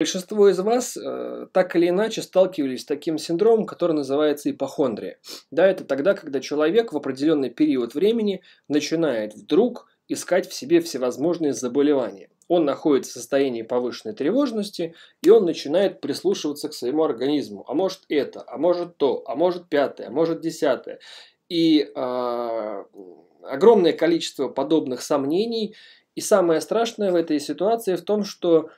Большинство из вас э, так или иначе сталкивались с таким синдромом, который называется ипохондрия. Да, это тогда, когда человек в определенный период времени начинает вдруг искать в себе всевозможные заболевания. Он находится в состоянии повышенной тревожности, и он начинает прислушиваться к своему организму. А может это, а может то, а может пятое, а может десятое. И э, огромное количество подобных сомнений. И самое страшное в этой ситуации в том, что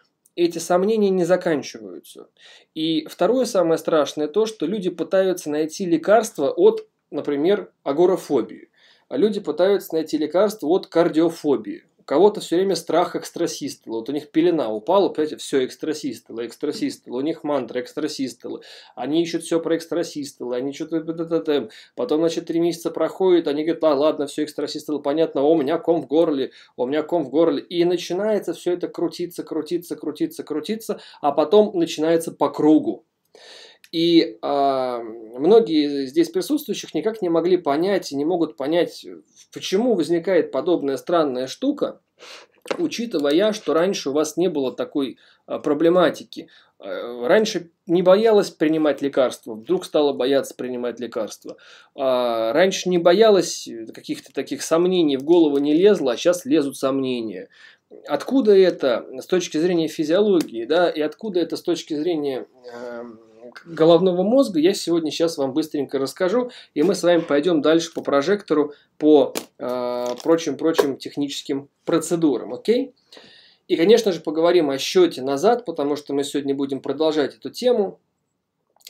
эти сомнения не заканчиваются. И второе самое страшное то, что люди пытаются найти лекарство от, например, агорафобии. А люди пытаются найти лекарство от кардиофобии кого-то все время страх экстрасистолы. Вот у них пелена упала, понимаете, все экстрасистолы, экстрасистолы. У них мантра экстрасистолы. Они ищут все про экстрасистолы. Они что-то... Потом, значит, три месяца проходит, они говорят, а ладно, все экстрасистолы, понятно, о, у меня ком в горле, у меня ком в горле. И начинается все это крутиться, крутиться, крутиться, крутиться, а потом начинается по кругу. И э, многие здесь присутствующих никак не могли понять и не могут понять, почему возникает подобная странная штука, учитывая, что раньше у вас не было такой э, проблематики. Э, раньше не боялась принимать лекарства, вдруг стала бояться принимать лекарства. Э, раньше не боялась э, каких-то таких сомнений, в голову не лезла, а сейчас лезут сомнения. Откуда это с точки зрения физиологии, да, и откуда это с точки зрения... Э, головного мозга я сегодня сейчас вам быстренько расскажу, и мы с вами пойдем дальше по прожектору, по э, прочим-прочим техническим процедурам, окей? И, конечно же, поговорим о счете назад, потому что мы сегодня будем продолжать эту тему.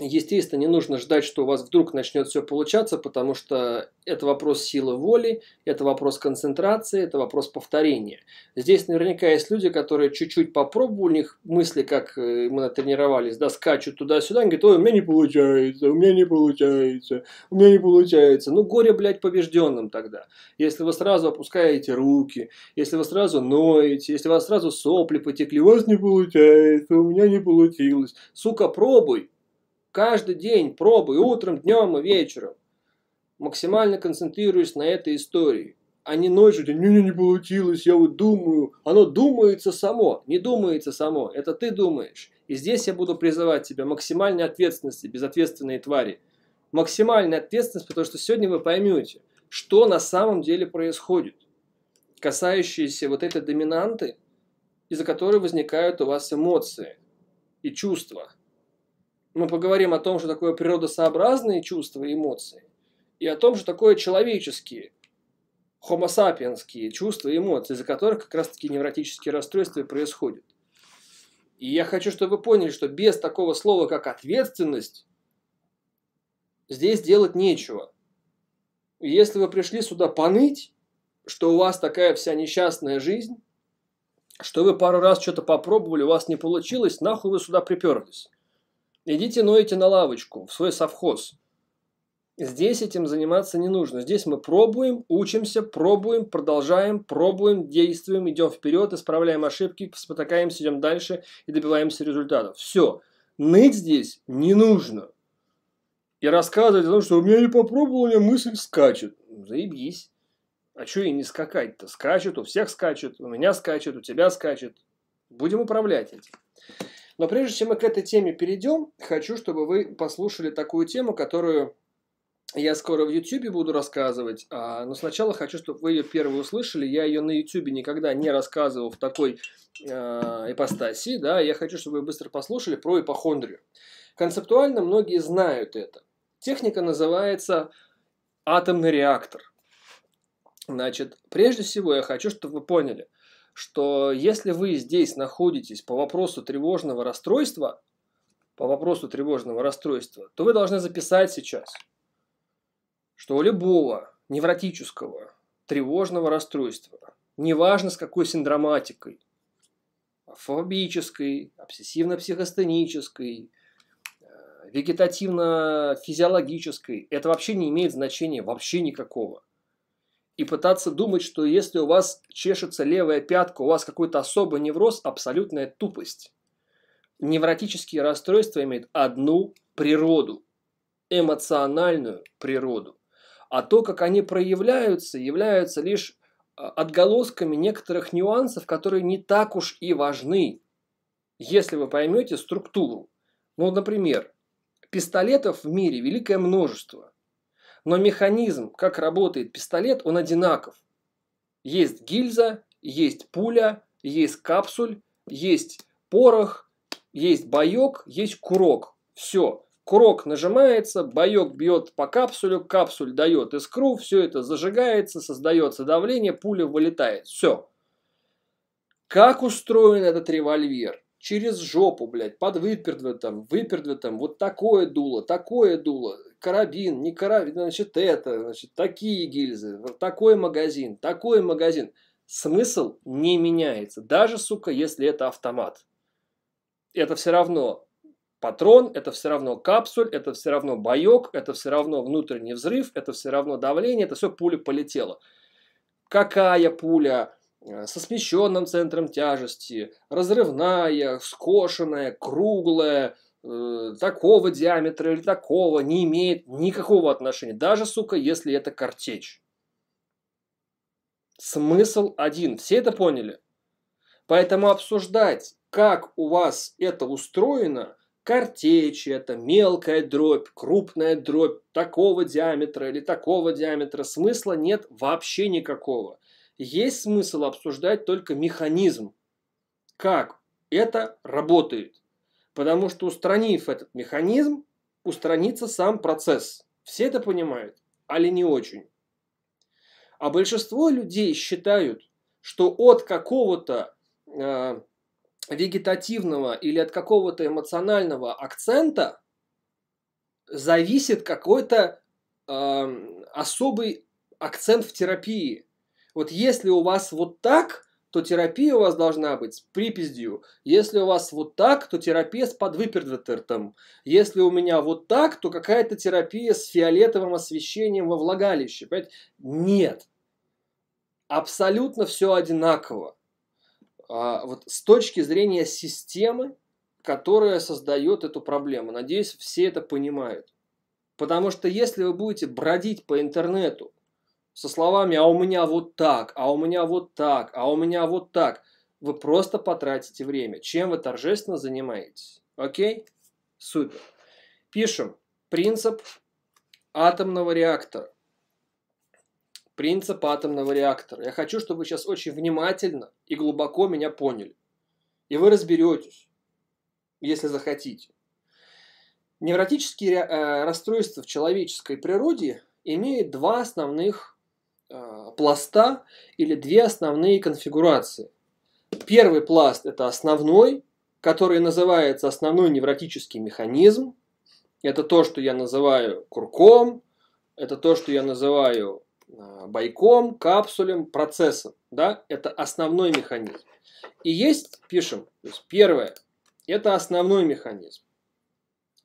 Естественно, не нужно ждать, что у вас вдруг начнет все получаться, потому что это вопрос силы воли, это вопрос концентрации, это вопрос повторения. Здесь наверняка есть люди, которые чуть-чуть попробовали, у них мысли, как э, мы натренировались, да, скачут туда-сюда, они говорят, ой, у меня не получается, у меня не получается, у меня не получается. Ну, горе, блядь, побежденным тогда. Если вы сразу опускаете руки, если вы сразу ноете, если у вас сразу сопли потекли, у вас не получается, у меня не получилось. Сука, пробуй, Каждый день пробуй, утром, днем и вечером. Максимально концентрируюсь на этой истории. А не ночью, не, не, не получилось, я вот думаю. Оно думается само, не думается само, это ты думаешь. И здесь я буду призывать тебя максимальной ответственности, безответственные твари. Максимальная ответственность, потому что сегодня вы поймете, что на самом деле происходит, касающиеся вот этой доминанты, из-за которой возникают у вас эмоции и чувства – мы поговорим о том, что такое природосообразные чувства и эмоции, и о том, что такое человеческие, хомосапиенские чувства и эмоции, из-за которых как раз-таки невротические расстройства происходят. И я хочу, чтобы вы поняли, что без такого слова, как ответственность, здесь делать нечего. если вы пришли сюда поныть, что у вас такая вся несчастная жизнь, что вы пару раз что-то попробовали, у вас не получилось, нахуй вы сюда приперлись. Идите ноете на лавочку, в свой совхоз. Здесь этим заниматься не нужно. Здесь мы пробуем, учимся, пробуем, продолжаем, пробуем, действуем, идем вперед, исправляем ошибки, спотыкаемся, идем дальше и добиваемся результатов. Все. Ныть здесь не нужно. И рассказывать о том, что у меня не попробовал, у меня мысль скачет. Заебись. А что и не скакать-то? Скачет, у всех скачет, у меня скачет, у тебя скачет. Будем управлять этим. Но прежде чем мы к этой теме перейдем, хочу, чтобы вы послушали такую тему, которую я скоро в YouTube буду рассказывать, а, но сначала хочу, чтобы вы ее первую услышали. Я ее на YouTube никогда не рассказывал в такой э, ипостаси. Да? Я хочу, чтобы вы быстро послушали про ипохондрию. Концептуально многие знают это. Техника называется атомный реактор. Значит, прежде всего я хочу, чтобы вы поняли – что если вы здесь находитесь по вопросу тревожного расстройства, по вопросу тревожного расстройства, то вы должны записать сейчас, что у любого невротического тревожного расстройства, неважно с какой синдроматикой, фобической, обсессивно-психостенической, э, вегетативно-физиологической, это вообще не имеет значения, вообще никакого и пытаться думать, что если у вас чешется левая пятка, у вас какой-то особый невроз, абсолютная тупость. Невротические расстройства имеют одну природу, эмоциональную природу. А то, как они проявляются, являются лишь а, отголосками некоторых нюансов, которые не так уж и важны, если вы поймете структуру. Ну, например, пистолетов в мире великое множество – но механизм, как работает пистолет, он одинаков. Есть гильза, есть пуля, есть капсуль, есть порох, есть боек, есть курок. Все. Курок нажимается, боек бьет по капсулю, капсуль дает искру, все это зажигается, создается давление, пуля вылетает. Все. Как устроен этот револьвер? Через жопу, блядь, под выпердвитом выпердвитом вот такое дуло, такое дуло карабин, не карабин, значит это, значит такие гильзы, такой магазин, такой магазин. Смысл не меняется, даже, сука, если это автомат. Это все равно патрон, это все равно капсуль, это все равно боек, это все равно внутренний взрыв, это все равно давление, это все пуля полетела. Какая пуля, э, со смещенным центром тяжести, разрывная, скошенная, круглая – Э, такого диаметра или такого не имеет никакого отношения. Даже, сука, если это картечь. Смысл один. Все это поняли? Поэтому обсуждать, как у вас это устроено, картечь это мелкая дробь, крупная дробь, такого диаметра или такого диаметра, смысла нет вообще никакого. Есть смысл обсуждать только механизм, как это работает. Потому что устранив этот механизм, устранится сам процесс. Все это понимают, али не очень. А большинство людей считают, что от какого-то э, вегетативного или от какого-то эмоционального акцента зависит какой-то э, особый акцент в терапии. Вот если у вас вот так, то терапия у вас должна быть с припиздью. Если у вас вот так, то терапия с подвыпердвертертом. Если у меня вот так, то какая-то терапия с фиолетовым освещением во влагалище. Понимаете? Нет. Абсолютно все одинаково. А, вот с точки зрения системы, которая создает эту проблему. Надеюсь, все это понимают. Потому что если вы будете бродить по интернету со словами «а у меня вот так», «а у меня вот так», «а у меня вот так», вы просто потратите время. Чем вы торжественно занимаетесь? Окей? Супер. Пишем принцип атомного реактора. Принцип атомного реактора. Я хочу, чтобы вы сейчас очень внимательно и глубоко меня поняли. И вы разберетесь, если захотите. Невротические э, расстройства в человеческой природе имеют два основных пласта или две основные конфигурации. Первый пласт – это основной, который называется основной невротический механизм. Это то, что я называю курком, это то, что я называю а, бойком, капсулем, процессом. Да? Это основной механизм. И есть, пишем, то есть первое – это основной механизм.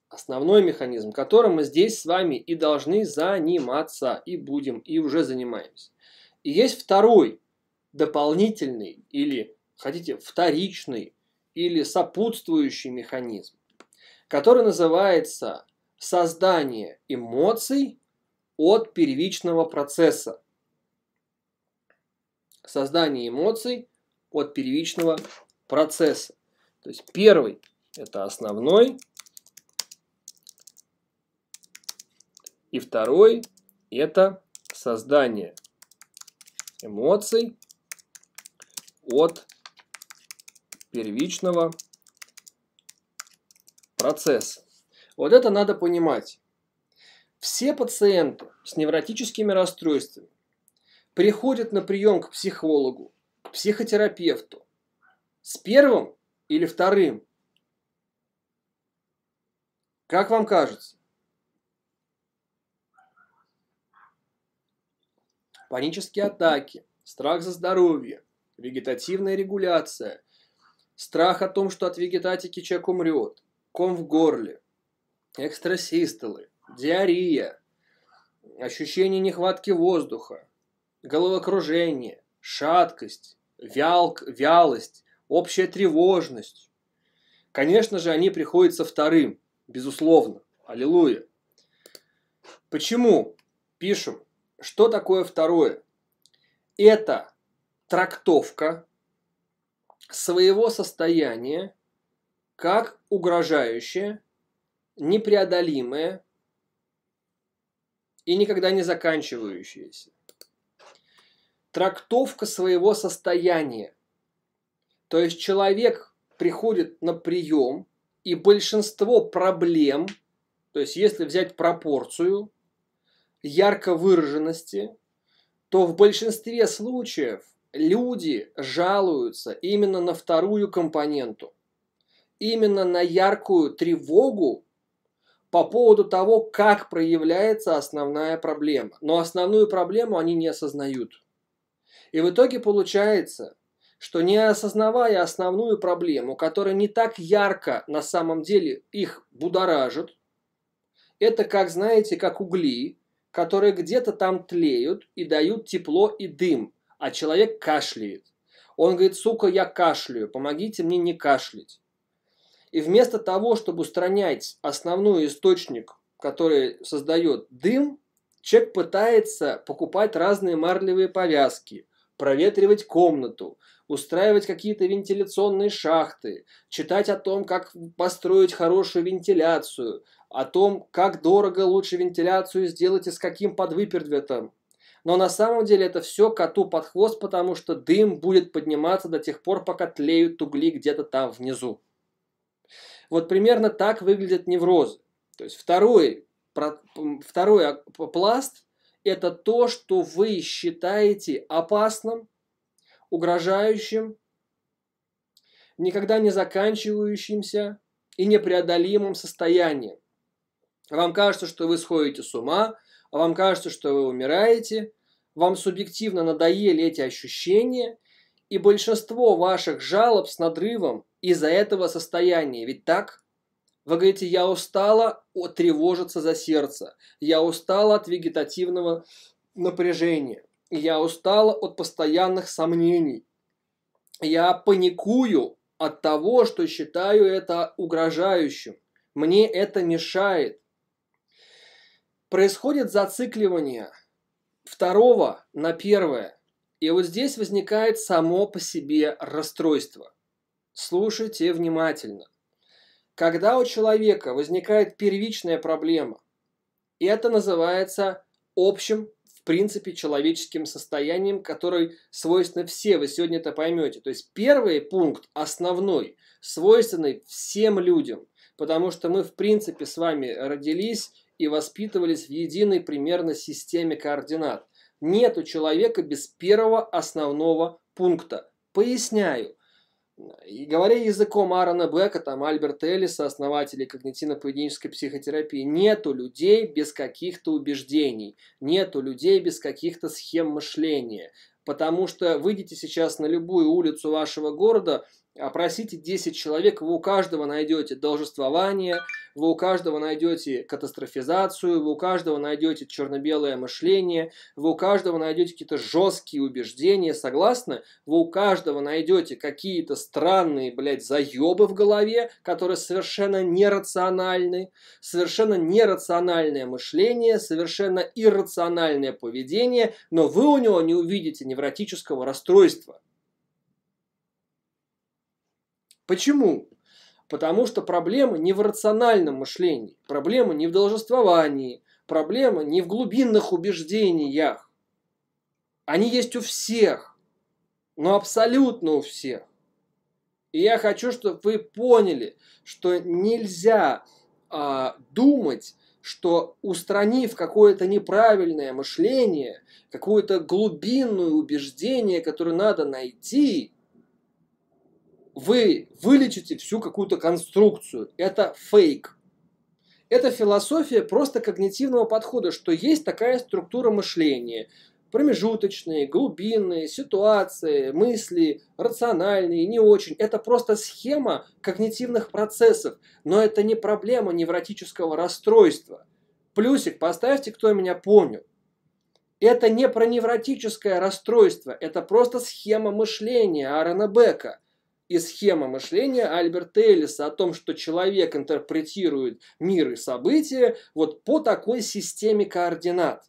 Основной механизм, которым мы здесь с вами и должны заниматься, и будем, и уже занимаемся. И есть второй, дополнительный или, хотите, вторичный или сопутствующий механизм, который называется создание эмоций от первичного процесса. Создание эмоций от первичного процесса. То есть первый – это основной, и второй – это создание эмоций от первичного процесса. Вот это надо понимать. Все пациенты с невротическими расстройствами приходят на прием к психологу, к психотерапевту с первым или вторым. Как вам кажется? панические атаки, страх за здоровье, вегетативная регуляция, страх о том, что от вегетатики человек умрет, ком в горле, экстрасистолы, диарея, ощущение нехватки воздуха, головокружение, шаткость, вялк, вялость, общая тревожность. Конечно же, они приходят со вторым, безусловно. Аллилуйя. Почему? Пишем. Что такое второе? Это трактовка своего состояния как угрожающее, непреодолимое и никогда не заканчивающееся. Трактовка своего состояния. То есть человек приходит на прием, и большинство проблем, то есть если взять пропорцию ярко выраженности, то в большинстве случаев люди жалуются именно на вторую компоненту, именно на яркую тревогу по поводу того, как проявляется основная проблема. Но основную проблему они не осознают. И в итоге получается, что не осознавая основную проблему, которая не так ярко на самом деле их будоражит, это как, знаете, как угли, которые где-то там тлеют и дают тепло и дым, а человек кашляет. Он говорит, сука, я кашляю, помогите мне не кашлять. И вместо того, чтобы устранять основной источник, который создает дым, человек пытается покупать разные марлевые повязки, проветривать комнату, устраивать какие-то вентиляционные шахты, читать о том, как построить хорошую вентиляцию, о том, как дорого лучше вентиляцию сделать и с каким подвыпердветом. Но на самом деле это все коту под хвост, потому что дым будет подниматься до тех пор, пока тлеют угли где-то там внизу. Вот примерно так выглядят неврозы. То есть второй, про второй пласт – это то, что вы считаете опасным, угрожающим, никогда не заканчивающимся и непреодолимым состоянием. Вам кажется, что вы сходите с ума, а вам кажется, что вы умираете, вам субъективно надоели эти ощущения, и большинство ваших жалоб с надрывом из-за этого состояния, ведь так? Вы говорите, я устала тревожиться за сердце, я устала от вегетативного напряжения, я устала от постоянных сомнений, я паникую от того, что считаю это угрожающим, мне это мешает, происходит зацикливание второго на первое. И вот здесь возникает само по себе расстройство. Слушайте внимательно. Когда у человека возникает первичная проблема, это называется общим, в принципе, человеческим состоянием, которое свойственно все, вы сегодня это поймете. То есть первый пункт, основной, свойственный всем людям, потому что мы, в принципе, с вами родились и воспитывались в единой примерно системе координат. Нет у человека без первого основного пункта. Поясняю. И говоря языком Аарона Бека, там Альберта Эллиса, основателей когнитивно-поведенческой психотерапии, нету людей без каких-то убеждений, нету людей без каких-то схем мышления. Потому что выйдите сейчас на любую улицу вашего города, Опросите а 10 человек, вы у каждого найдете должествование, вы у каждого найдете катастрофизацию, вы у каждого найдете черно-белое мышление, вы у каждого найдете какие-то жесткие убеждения, согласны? Вы у каждого найдете какие-то странные, блядь, заебы в голове, которые совершенно нерациональны, совершенно нерациональное мышление, совершенно иррациональное поведение, но вы у него не увидите невротического расстройства. Почему? Потому что проблема не в рациональном мышлении, проблема не в должествовании, проблема не в глубинных убеждениях. Они есть у всех, но абсолютно у всех. И я хочу, чтобы вы поняли, что нельзя э, думать, что устранив какое-то неправильное мышление, какое-то глубинное убеждение, которое надо найти – вы вылечите всю какую-то конструкцию. Это фейк. Это философия просто когнитивного подхода, что есть такая структура мышления. Промежуточные, глубинные, ситуации, мысли, рациональные, не очень. Это просто схема когнитивных процессов, но это не проблема невротического расстройства. Плюсик поставьте, кто меня понял. Это не про невротическое расстройство, это просто схема мышления Аарона Бека – и схема мышления Альберта Эллиса о том, что человек интерпретирует мир и события вот по такой системе координат.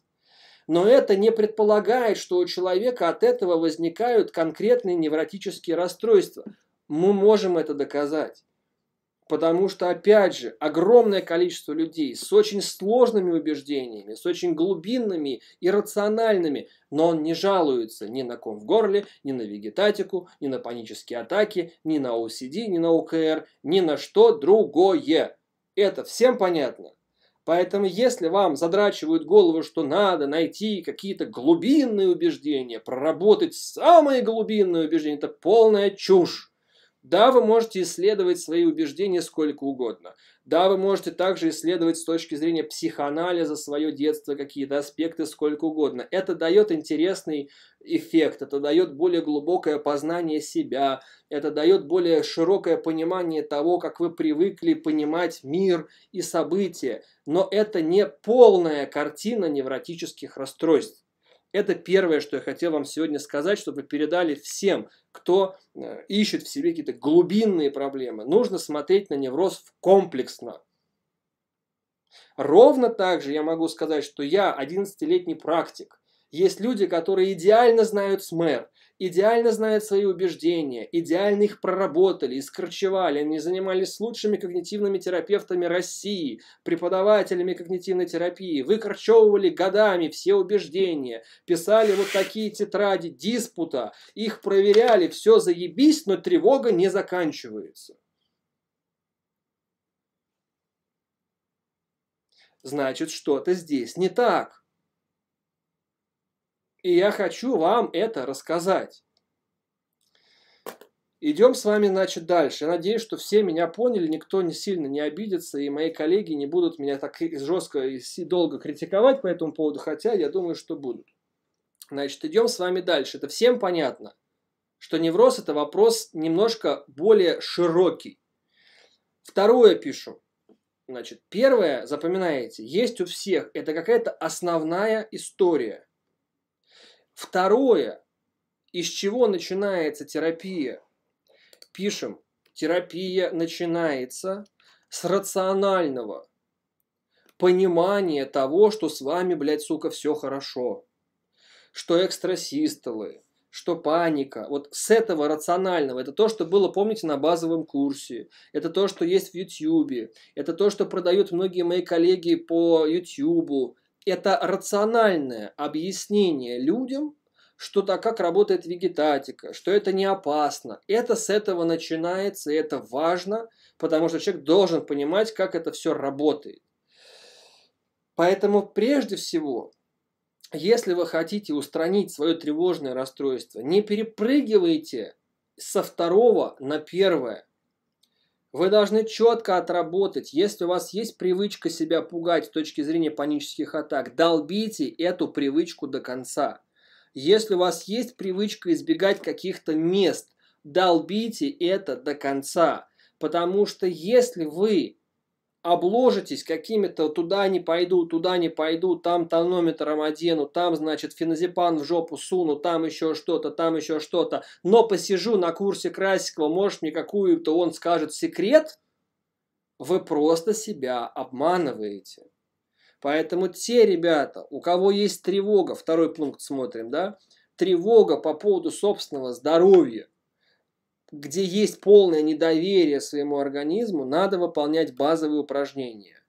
Но это не предполагает, что у человека от этого возникают конкретные невротические расстройства. Мы можем это доказать. Потому что, опять же, огромное количество людей с очень сложными убеждениями, с очень глубинными и рациональными, но он не жалуется ни на ком в горле, ни на вегетатику, ни на панические атаки, ни на OCD, ни на УКР, ни на что другое. Это всем понятно. Поэтому если вам задрачивают голову, что надо найти какие-то глубинные убеждения, проработать самые глубинные убеждения, это полная чушь. Да, вы можете исследовать свои убеждения сколько угодно. Да, вы можете также исследовать с точки зрения психоанализа свое детство, какие-то аспекты сколько угодно. Это дает интересный эффект, это дает более глубокое познание себя, это дает более широкое понимание того, как вы привыкли понимать мир и события. Но это не полная картина невротических расстройств. Это первое, что я хотел вам сегодня сказать, чтобы вы передали всем, кто э, ищет в себе какие-то глубинные проблемы. Нужно смотреть на невроз комплексно. Ровно так же я могу сказать, что я 11-летний практик. Есть люди, которые идеально знают СМЭР, идеально знают свои убеждения, идеально их проработали, искорчевали, они занимались лучшими когнитивными терапевтами России, преподавателями когнитивной терапии, выкорчевывали годами все убеждения, писали вот такие тетради диспута, их проверяли, все заебись, но тревога не заканчивается. Значит, что-то здесь не так. И я хочу вам это рассказать. Идем с вами, значит, дальше. Я надеюсь, что все меня поняли, никто не сильно не обидится, и мои коллеги не будут меня так жестко и долго критиковать по этому поводу, хотя я думаю, что будут. Значит, идем с вами дальше. Это всем понятно, что невроз – это вопрос немножко более широкий. Второе пишу. Значит, первое, запоминаете, есть у всех. Это какая-то основная история. Второе, из чего начинается терапия? Пишем, терапия начинается с рационального понимания того, что с вами, блядь, сука, все хорошо. Что экстрасистолы, что паника. Вот с этого рационального. Это то, что было, помните, на базовом курсе. Это то, что есть в Ютьюбе. Это то, что продают многие мои коллеги по Ютьюбу это рациональное объяснение людям, что так как работает вегетатика, что это не опасно. Это с этого начинается, и это важно, потому что человек должен понимать, как это все работает. Поэтому прежде всего, если вы хотите устранить свое тревожное расстройство, не перепрыгивайте со второго на первое. Вы должны четко отработать, если у вас есть привычка себя пугать с точки зрения панических атак, долбите эту привычку до конца. Если у вас есть привычка избегать каких-то мест, долбите это до конца. Потому что если вы обложитесь какими-то туда не пойду, туда не пойду, там тонометром одену, там, значит, феназепан в жопу суну, там еще что-то, там еще что-то, но посижу на курсе Красикова, может мне какую-то он скажет секрет, вы просто себя обманываете. Поэтому те ребята, у кого есть тревога, второй пункт смотрим, да, тревога по поводу собственного здоровья – где есть полное недоверие своему организму, надо выполнять базовые упражнения,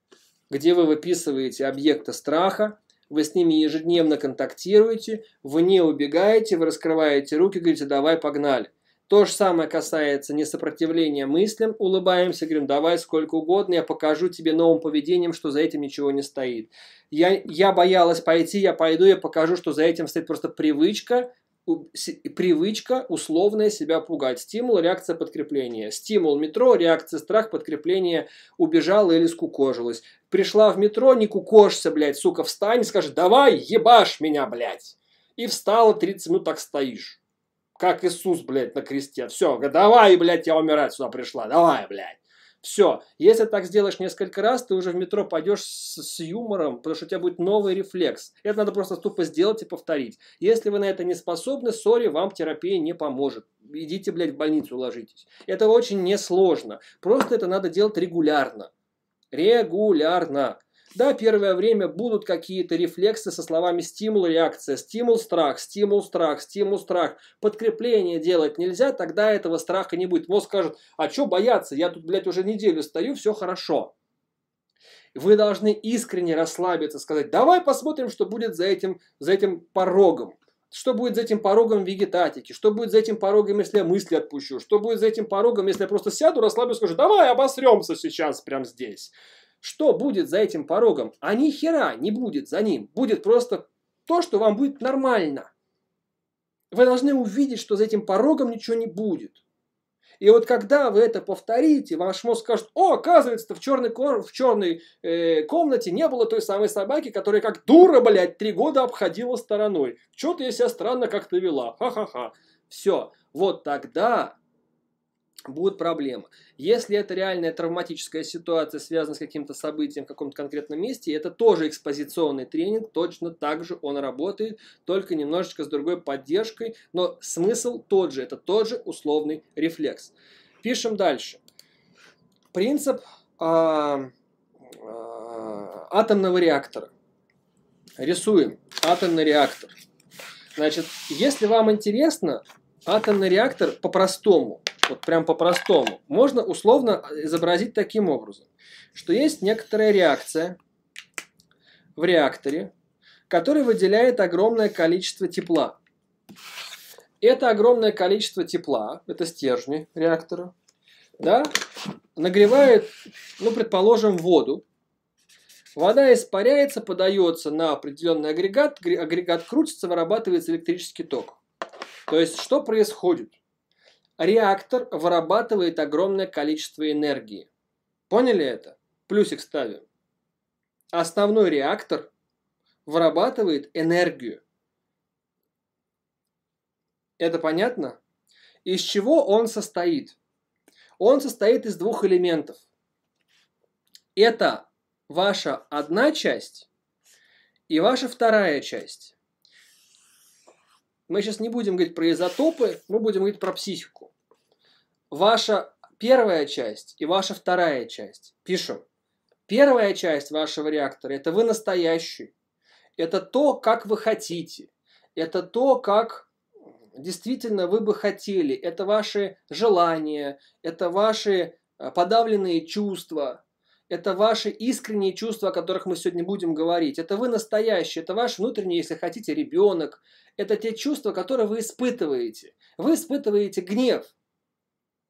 где вы выписываете объекты страха, вы с ними ежедневно контактируете, вы не убегаете, вы раскрываете руки, говорите «давай, погнали». То же самое касается несопротивления мыслям. Улыбаемся, говорим, давай сколько угодно, я покажу тебе новым поведением, что за этим ничего не стоит. Я, я боялась пойти, я пойду, я покажу, что за этим стоит просто привычка, привычка условная себя пугать. Стимул, реакция, подкрепление. Стимул метро, реакция, страх, подкрепление, убежала или скукожилась. Пришла в метро, не кукошься, блядь, сука, встань и скажи, давай, ебашь меня, блядь. И встала, 30 минут так стоишь. Как Иисус, блядь, на кресте. Все, давай, блядь, я умирать сюда пришла, давай, блядь. Все, если так сделаешь несколько раз, ты уже в метро пойдешь с, с юмором, потому что у тебя будет новый рефлекс. Это надо просто тупо сделать и повторить. Если вы на это не способны, сори, вам терапия не поможет. Идите, блядь, в больницу ложитесь. Это очень несложно. Просто это надо делать регулярно. Регулярно. Да, первое время будут какие-то рефлексы со словами стимул, реакция, стимул, страх, стимул, страх, стимул, страх. Подкрепление делать нельзя, тогда этого страха не будет. Мозг скажет, а что бояться, я тут, блядь, уже неделю стою, все хорошо. Вы должны искренне расслабиться, сказать, давай посмотрим, что будет за этим, за этим порогом. Что будет за этим порогом вегетатики? Что будет за этим порогом, если я мысли отпущу? Что будет за этим порогом, если я просто сяду, расслаблюсь, скажу, давай обосремся сейчас прямо здесь? Что будет за этим порогом? А ни хера не будет за ним. Будет просто то, что вам будет нормально. Вы должны увидеть, что за этим порогом ничего не будет. И вот когда вы это повторите, ваш мозг скажет, о, оказывается, в черной, в черной э, комнате не было той самой собаки, которая как дура, блядь, три года обходила стороной. Что-то я себя странно как-то вела. Ха-ха-ха. Все. Вот тогда будут проблемы. Если это реальная травматическая ситуация, связанная с каким-то событием в каком-то конкретном месте, это тоже экспозиционный тренинг, точно так же он работает, только немножечко с другой поддержкой, но смысл тот же, это тот же условный рефлекс. Пишем дальше. Принцип а, а, атомного реактора. Рисуем атомный реактор. Значит, если вам интересно, атомный реактор по-простому вот прям по-простому, можно условно а, изобразить таким образом, что есть некоторая реакция в реакторе, который выделяет огромное количество тепла. Это огромное количество тепла, это стержни реактора, да, нагревает, ну, предположим, воду. Вода испаряется, подается на определенный агрегат, агрегат крутится, вырабатывается электрический ток. То есть, что происходит? реактор вырабатывает огромное количество энергии. Поняли это? Плюсик ставим. Основной реактор вырабатывает энергию. Это понятно? Из чего он состоит? Он состоит из двух элементов. Это ваша одна часть и ваша вторая часть мы сейчас не будем говорить про изотопы, мы будем говорить про психику. Ваша первая часть и ваша вторая часть. Пишем. Первая часть вашего реактора – это вы настоящий. Это то, как вы хотите. Это то, как действительно вы бы хотели. Это ваши желания, это ваши э, подавленные чувства, это ваши искренние чувства, о которых мы сегодня будем говорить. Это вы настоящие, это ваш внутренний, если хотите, ребенок. Это те чувства, которые вы испытываете. Вы испытываете гнев,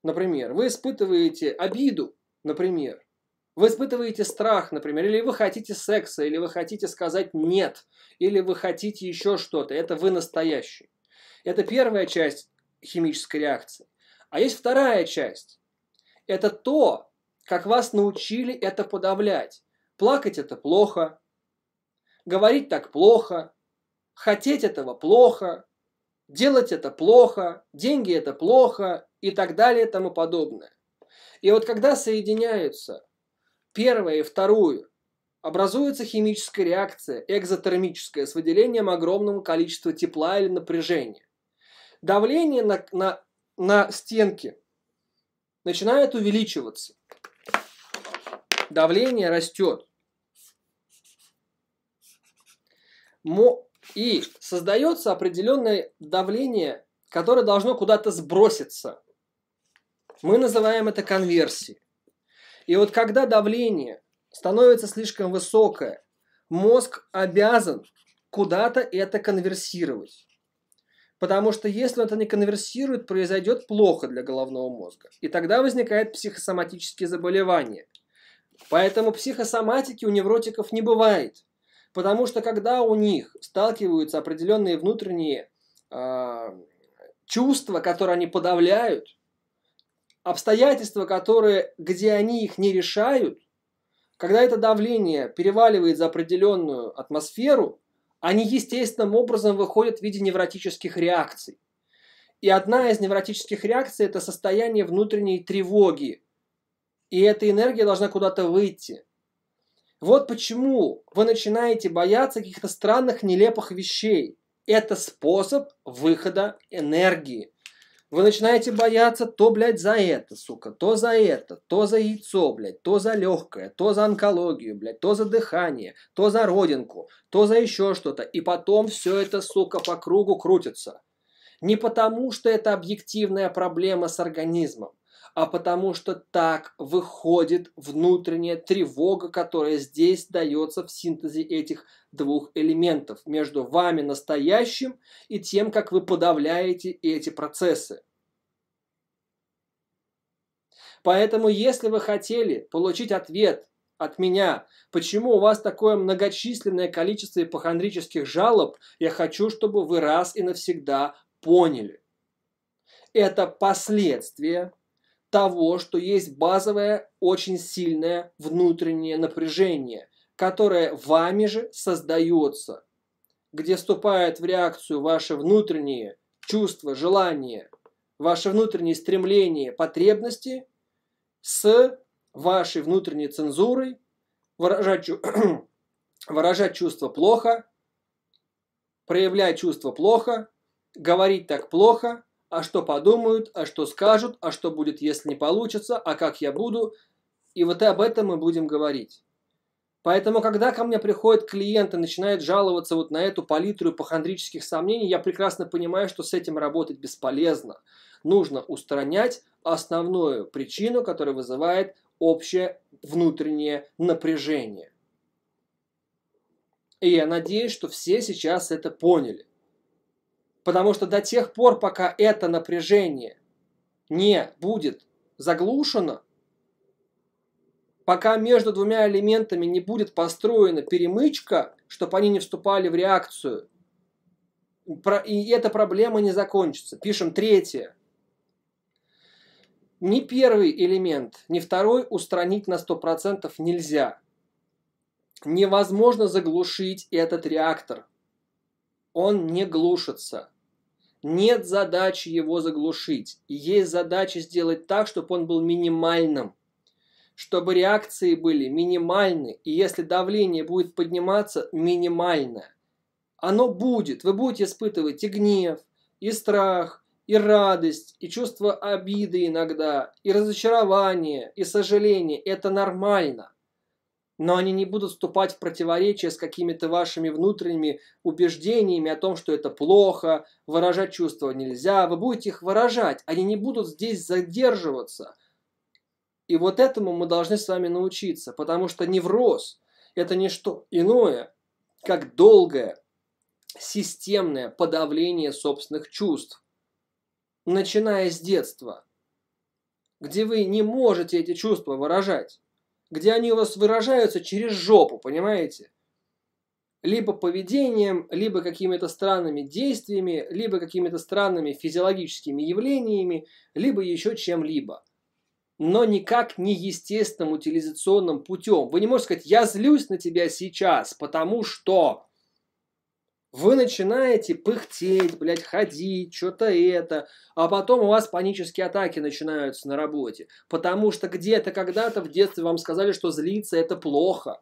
например. Вы испытываете обиду, например. Вы испытываете страх, например, или вы хотите секса, или вы хотите сказать «нет», или вы хотите еще что-то. Это вы настоящий. Это первая часть химической реакции. А есть вторая часть. Это то, как вас научили это подавлять. Плакать это плохо, говорить так плохо, хотеть этого плохо, делать это плохо, деньги это плохо и так далее и тому подобное. И вот когда соединяются первое и вторую, образуется химическая реакция, экзотермическая, с выделением огромного количества тепла или напряжения. Давление на, на, на стенки начинает увеличиваться давление растет. И создается определенное давление, которое должно куда-то сброситься. Мы называем это конверсией. И вот когда давление становится слишком высокое, мозг обязан куда-то это конверсировать. Потому что если он это не конверсирует, произойдет плохо для головного мозга. И тогда возникает психосоматические заболевания – Поэтому психосоматики у невротиков не бывает. Потому что когда у них сталкиваются определенные внутренние э, чувства, которые они подавляют, обстоятельства, которые, где они их не решают, когда это давление переваливает за определенную атмосферу, они естественным образом выходят в виде невротических реакций. И одна из невротических реакций – это состояние внутренней тревоги, и эта энергия должна куда-то выйти. Вот почему вы начинаете бояться каких-то странных, нелепых вещей. Это способ выхода энергии. Вы начинаете бояться то, блядь, за это, сука, то за это, то за яйцо, блядь, то за легкое, то за онкологию, блядь, то за дыхание, то за родинку, то за еще что-то. И потом все это, сука, по кругу крутится. Не потому, что это объективная проблема с организмом а потому что так выходит внутренняя тревога, которая здесь дается в синтезе этих двух элементов между вами настоящим и тем, как вы подавляете эти процессы. Поэтому, если вы хотели получить ответ от меня. Почему у вас такое многочисленное количество ипохондрических жалоб? Я хочу, чтобы вы раз и навсегда поняли. Это последствия того, что есть базовое, очень сильное внутреннее напряжение, которое вами же создается, где вступает в реакцию ваши внутренние чувства, желания, ваши внутренние стремления, потребности с вашей внутренней цензурой, выражать, выражать чувство плохо, проявлять чувство плохо, говорить так плохо – а что подумают, а что скажут, а что будет, если не получится, а как я буду. И вот об этом мы будем говорить. Поэтому, когда ко мне приходит клиент и начинает жаловаться вот на эту палитру ипохондрических сомнений, я прекрасно понимаю, что с этим работать бесполезно. Нужно устранять основную причину, которая вызывает общее внутреннее напряжение. И я надеюсь, что все сейчас это поняли. Потому что до тех пор, пока это напряжение не будет заглушено, пока между двумя элементами не будет построена перемычка, чтобы они не вступали в реакцию, и эта проблема не закончится. Пишем третье. Ни первый элемент, ни второй устранить на 100% нельзя. Невозможно заглушить этот реактор – он не глушится. Нет задачи его заглушить. есть задача сделать так, чтобы он был минимальным. Чтобы реакции были минимальны. И если давление будет подниматься, минимальное. Оно будет. Вы будете испытывать и гнев, и страх, и радость, и чувство обиды иногда, и разочарование, и сожаление. Это нормально но они не будут вступать в противоречие с какими-то вашими внутренними убеждениями о том, что это плохо, выражать чувства нельзя. Вы будете их выражать, они не будут здесь задерживаться. И вот этому мы должны с вами научиться, потому что невроз – это не что иное, как долгое, системное подавление собственных чувств, начиная с детства, где вы не можете эти чувства выражать где они у вас выражаются через жопу, понимаете? Либо поведением, либо какими-то странными действиями, либо какими-то странными физиологическими явлениями, либо еще чем-либо. Но никак не естественным утилизационным путем. Вы не можете сказать, я злюсь на тебя сейчас, потому что вы начинаете пыхтеть, блядь, ходить, что-то это, а потом у вас панические атаки начинаются на работе, потому что где-то когда-то в детстве вам сказали, что злиться – это плохо,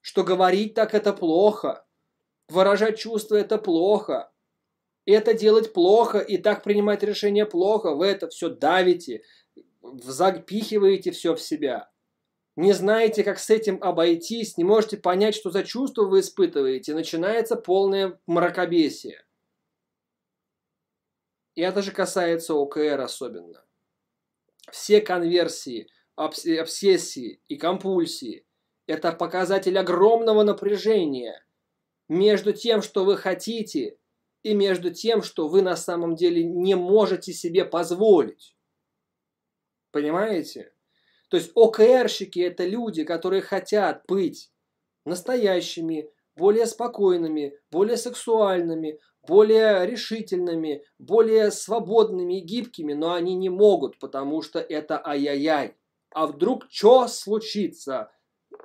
что говорить так – это плохо, выражать чувства – это плохо, это делать плохо и так принимать решения плохо, вы это все давите, запихиваете все в себя – не знаете, как с этим обойтись, не можете понять, что за чувство вы испытываете, начинается полное мракобесие. И это же касается ОКР особенно. Все конверсии, обсессии и компульсии – это показатель огромного напряжения между тем, что вы хотите, и между тем, что вы на самом деле не можете себе позволить. Понимаете? То есть ОКРщики – это люди, которые хотят быть настоящими, более спокойными, более сексуальными, более решительными, более свободными и гибкими, но они не могут, потому что это ай-яй-яй. А вдруг что случится?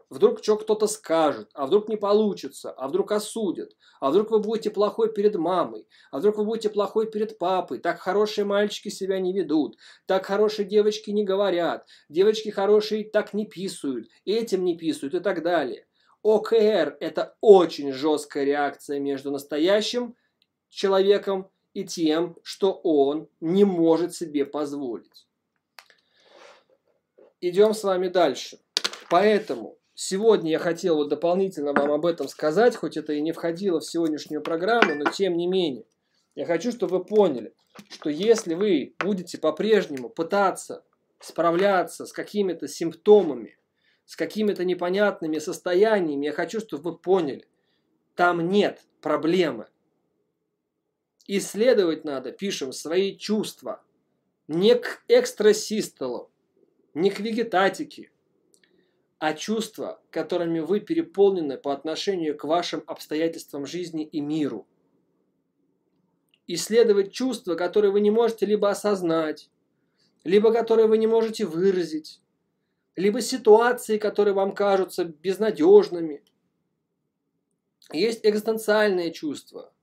Вдруг что кто-то скажет, а вдруг не получится, а вдруг осудят, а вдруг вы будете плохой перед мамой, а вдруг вы будете плохой перед папой, так хорошие мальчики себя не ведут, так хорошие девочки не говорят, девочки хорошие так не писают, этим не писают и так далее. ОКР – это очень жесткая реакция между настоящим человеком и тем, что он не может себе позволить. Идем с вами дальше. Поэтому Сегодня я хотел вот дополнительно вам об этом сказать, хоть это и не входило в сегодняшнюю программу, но тем не менее. Я хочу, чтобы вы поняли, что если вы будете по-прежнему пытаться справляться с какими-то симптомами, с какими-то непонятными состояниями, я хочу, чтобы вы поняли, там нет проблемы. Исследовать надо, пишем, свои чувства. Не к экстрасистолу, не к вегетатике – а чувства, которыми вы переполнены по отношению к вашим обстоятельствам жизни и миру. Исследовать чувства, которые вы не можете либо осознать, либо которые вы не можете выразить, либо ситуации, которые вам кажутся безнадежными. Есть экзистенциальные чувства,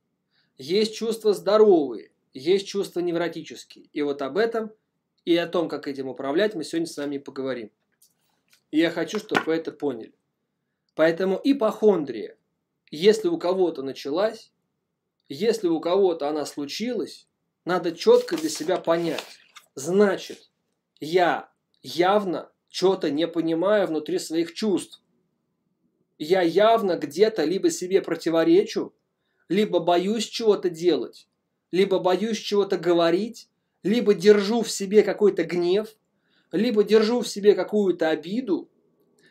есть чувства здоровые, есть чувства невротические. И вот об этом и о том, как этим управлять, мы сегодня с вами поговорим. И я хочу, чтобы вы это поняли. Поэтому ипохондрия, если у кого-то началась, если у кого-то она случилась, надо четко для себя понять. Значит, я явно что-то не понимаю внутри своих чувств. Я явно где-то либо себе противоречу, либо боюсь чего-то делать, либо боюсь чего-то говорить, либо держу в себе какой-то гнев – либо держу в себе какую-то обиду,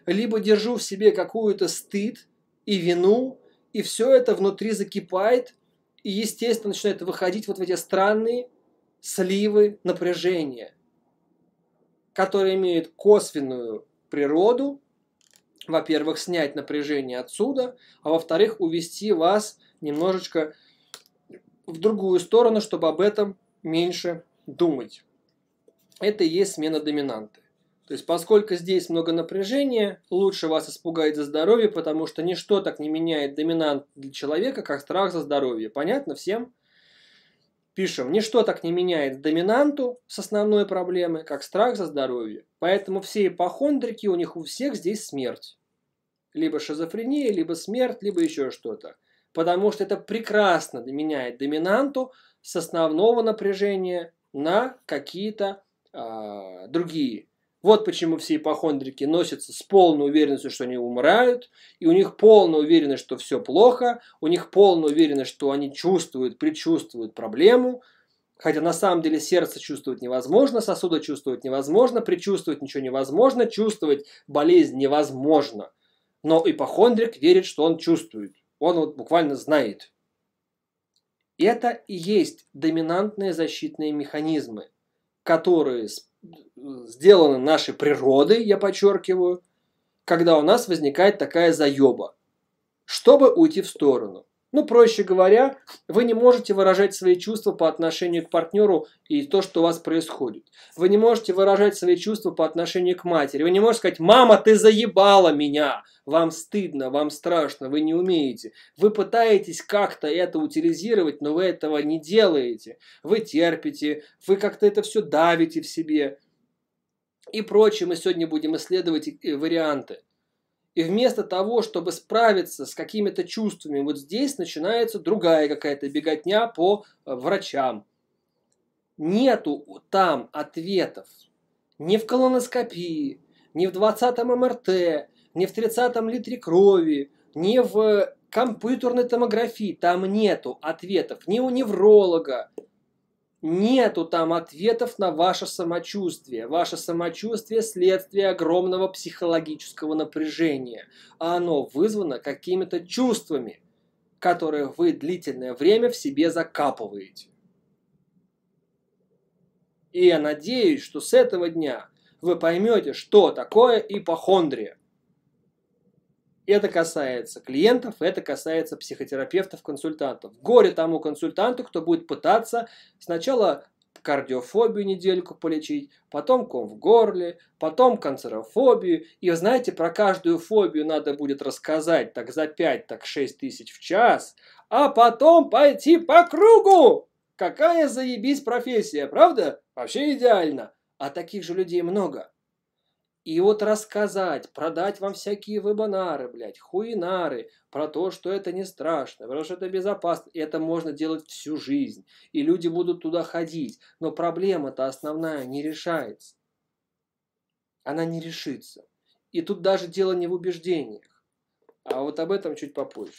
либо держу в себе какую-то стыд и вину, и все это внутри закипает, и, естественно, начинает выходить вот в эти странные сливы напряжения, которые имеют косвенную природу, во-первых, снять напряжение отсюда, а во-вторых, увести вас немножечко в другую сторону, чтобы об этом меньше думать это и есть смена доминанты. То есть, поскольку здесь много напряжения, лучше вас испугает за здоровье, потому что ничто так не меняет доминант для человека, как страх за здоровье. Понятно всем? Пишем, ничто так не меняет доминанту с основной проблемы, как страх за здоровье. Поэтому все ипохондрики, у них у всех здесь смерть. Либо шизофрения, либо смерть, либо еще что-то. Потому что это прекрасно меняет доминанту с основного напряжения на какие-то а, другие. Вот почему все ипохондрики носятся с полной уверенностью, что они умирают, и у них полная уверенность, что все плохо, у них полная уверенность, что они чувствуют, предчувствуют проблему, хотя на самом деле сердце чувствовать невозможно, сосуды чувствовать невозможно, предчувствовать ничего невозможно, чувствовать болезнь невозможно. Но ипохондрик верит, что он чувствует. Он вот буквально знает. Это и есть доминантные защитные механизмы – которые э, сделаны нашей природой, я подчеркиваю, когда у нас возникает такая заеба, чтобы уйти в сторону. Ну, проще говоря, вы не можете выражать свои чувства по отношению к партнеру и то, что у вас происходит. Вы не можете выражать свои чувства по отношению к матери. Вы не можете сказать, мама, ты заебала меня, вам стыдно, вам страшно, вы не умеете. Вы пытаетесь как-то это утилизировать, но вы этого не делаете. Вы терпите, вы как-то это все давите в себе и прочее. Мы сегодня будем исследовать э, варианты. И вместо того, чтобы справиться с какими-то чувствами, вот здесь начинается другая какая-то беготня по э, врачам. Нету там ответов. Ни в колоноскопии, ни в 20-м МРТ, ни в 30-м литре крови, ни в компьютерной томографии. Там нету ответов ни у невролога, Нету там ответов на ваше самочувствие. Ваше самочувствие – следствие огромного психологического напряжения, а оно вызвано какими-то чувствами, которые вы длительное время в себе закапываете. И я надеюсь, что с этого дня вы поймете, что такое ипохондрия. Это касается клиентов, это касается психотерапевтов, консультантов. Горе тому консультанту, кто будет пытаться сначала кардиофобию недельку полечить, потом ком в горле, потом канцерофобию. И знаете, про каждую фобию надо будет рассказать так за 5, так 6 тысяч в час, а потом пойти по кругу. Какая заебись профессия, правда? Вообще идеально. А таких же людей много. И вот рассказать, продать вам всякие вебинары, блядь, хуинары, про то, что это не страшно, потому что это безопасно. И это можно делать всю жизнь. И люди будут туда ходить. Но проблема-то основная не решается. Она не решится. И тут даже дело не в убеждениях. А вот об этом чуть попозже.